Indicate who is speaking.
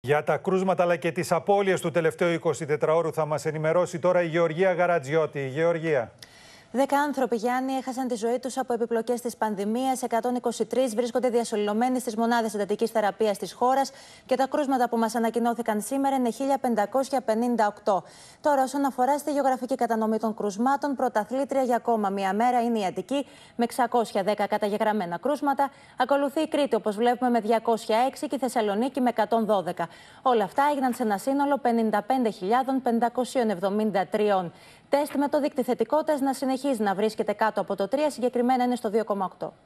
Speaker 1: Για τα κρούσματα αλλά και τις απώλειες του τελευταίου 24ωρου θα μας ενημερώσει τώρα η Γεωργία Γαρατζιώτη. Γεωργία.
Speaker 2: Δέκα άνθρωποι, Γιάννη, έχασαν τη ζωή τους από επιπλοκές της πανδημίας. 123 βρίσκονται διασωλωμένοι στις μονάδες εντατικής θεραπείας της χώρας και τα κρούσματα που μας ανακοινώθηκαν σήμερα είναι 1558. Τώρα, όσον αφορά στη γεωγραφική κατανομή των κρουσμάτων, πρωταθλήτρια για ακόμα μία μέρα είναι η Αττική με 610 καταγεγραμμένα κρούσματα. Ακολουθεί η Κρήτη, όπως βλέπουμε, με 206 και η Θεσσαλονίκη με 112. Όλα αυτά έγιναν σε ένα σύνολο 55.573. Τεστ με το δείκτη θετικότητας να συνεχίζει να βρίσκεται κάτω από το 3, συγκεκριμένα είναι στο 2,8.